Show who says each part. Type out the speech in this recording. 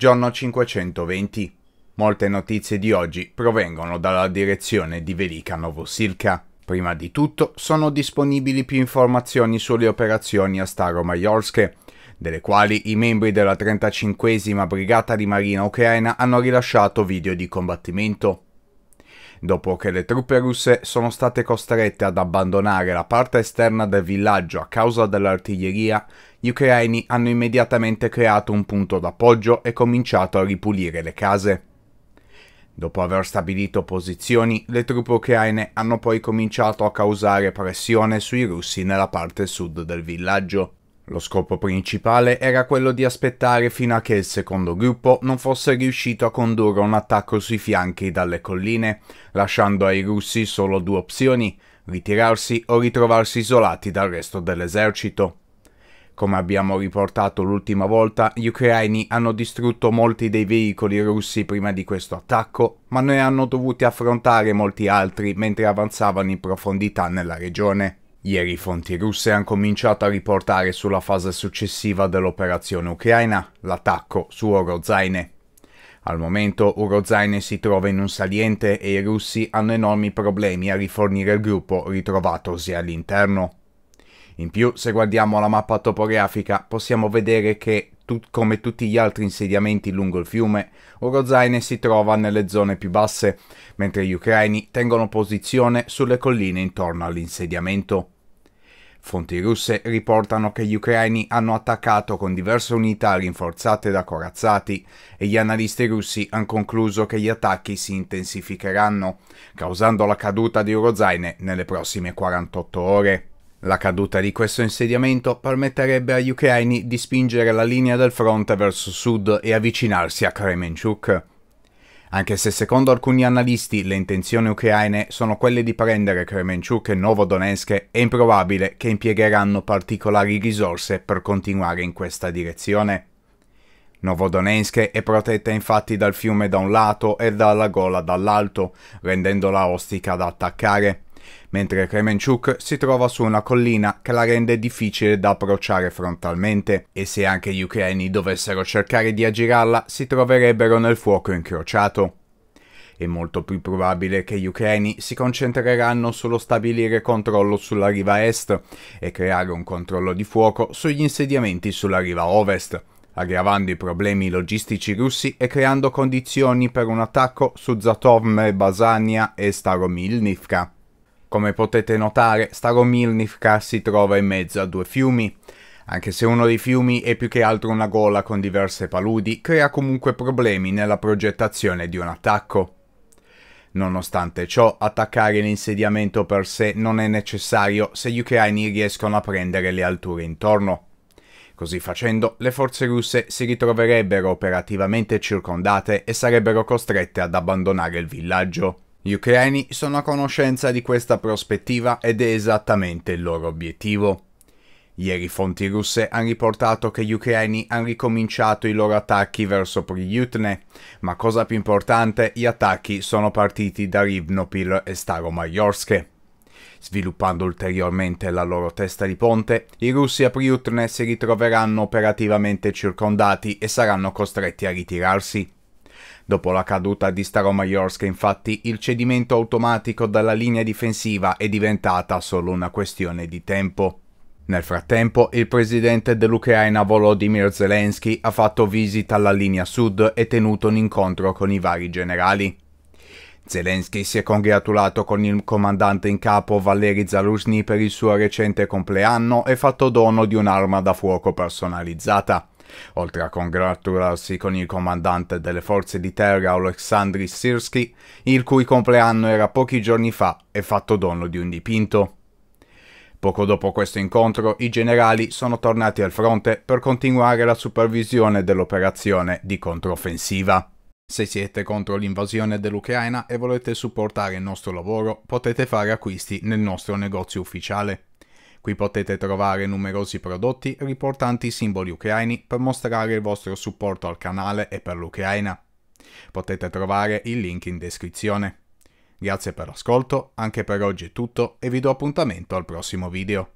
Speaker 1: Giorno 520. Molte notizie di oggi provengono dalla direzione di Velika Novosilka. Prima di tutto sono disponibili più informazioni sulle operazioni a Staromajorske, delle quali i membri della 35 Brigata di Marina Ucraina hanno rilasciato video di combattimento dopo che le truppe russe sono state costrette ad abbandonare la parte esterna del villaggio a causa dell'artiglieria, gli ucraini hanno immediatamente creato un punto d'appoggio e cominciato a ripulire le case. Dopo aver stabilito posizioni, le truppe ucraine hanno poi cominciato a causare pressione sui russi nella parte sud del villaggio. Lo scopo principale era quello di aspettare fino a che il secondo gruppo non fosse riuscito a condurre un attacco sui fianchi dalle colline, lasciando ai russi solo due opzioni, ritirarsi o ritrovarsi isolati dal resto dell'esercito. Come abbiamo riportato l'ultima volta, gli ucraini hanno distrutto molti dei veicoli russi prima di questo attacco, ma ne hanno dovuti affrontare molti altri mentre avanzavano in profondità nella regione. Ieri fonti russe hanno cominciato a riportare sulla fase successiva dell'operazione ucraina, l'attacco su Orozaine. Al momento Orozaine si trova in un saliente e i russi hanno enormi problemi a rifornire il gruppo ritrovatosi all'interno. In più, se guardiamo la mappa topografica, possiamo vedere che, tut come tutti gli altri insediamenti lungo il fiume, Orozaine si trova nelle zone più basse, mentre gli ucraini tengono posizione sulle colline intorno all'insediamento. Fonti russe riportano che gli ucraini hanno attaccato con diverse unità rinforzate da corazzati e gli analisti russi hanno concluso che gli attacchi si intensificheranno, causando la caduta di Urozaine nelle prossime 48 ore. La caduta di questo insediamento permetterebbe agli ucraini di spingere la linea del fronte verso sud e avvicinarsi a Kremenchuk anche se secondo alcuni analisti le intenzioni ucraine sono quelle di prendere Kremenchuk e Novodonetsk, è improbabile che impiegheranno particolari risorse per continuare in questa direzione. Novodonetsk è protetta infatti dal fiume da un lato e dalla gola dall'alto, rendendola ostica da attaccare mentre Kremenchuk si trova su una collina che la rende difficile da approcciare frontalmente e se anche gli ucraini dovessero cercare di aggirarla si troverebbero nel fuoco incrociato. È molto più probabile che gli ucraini si concentreranno sullo stabilire controllo sulla riva est e creare un controllo di fuoco sugli insediamenti sulla riva ovest, aggravando i problemi logistici russi e creando condizioni per un attacco su Zatovme, Basania e Staromilnivka. Come potete notare, Staromilnivka si trova in mezzo a due fiumi. Anche se uno dei fiumi è più che altro una gola con diverse paludi, crea comunque problemi nella progettazione di un attacco. Nonostante ciò, attaccare l'insediamento per sé non è necessario se gli ucraini riescono a prendere le alture intorno. Così facendo, le forze russe si ritroverebbero operativamente circondate e sarebbero costrette ad abbandonare il villaggio. Gli ucraini sono a conoscenza di questa prospettiva ed è esattamente il loro obiettivo. Ieri fonti russe hanno riportato che gli ucraini hanno ricominciato i loro attacchi verso Priyutne, ma cosa più importante, gli attacchi sono partiti da Rivnopil e Staromajorske. Sviluppando ulteriormente la loro testa di ponte, i russi a Priyutne si ritroveranno operativamente circondati e saranno costretti a ritirarsi. Dopo la caduta di Staromajorsk, infatti, il cedimento automatico dalla linea difensiva è diventata solo una questione di tempo. Nel frattempo, il presidente dell'Ucraina Volodymyr Zelensky ha fatto visita alla linea sud e tenuto un incontro con i vari generali. Zelensky si è congratulato con il comandante in capo Valery Zaluzny per il suo recente compleanno e fatto dono di un'arma da fuoco personalizzata. Oltre a congratularsi con il comandante delle forze di terra Oleksandr Sirski, il cui compleanno era pochi giorni fa e fatto dono di un dipinto. Poco dopo questo incontro, i generali sono tornati al fronte per continuare la supervisione dell'operazione di controffensiva. Se siete contro l'invasione dell'Ucraina e volete supportare il nostro lavoro, potete fare acquisti nel nostro negozio ufficiale. Qui potete trovare numerosi prodotti riportanti i simboli ucraini per mostrare il vostro supporto al canale e per l'Ucraina. Potete trovare il link in descrizione. Grazie per l'ascolto, anche per oggi è tutto e vi do appuntamento al prossimo video.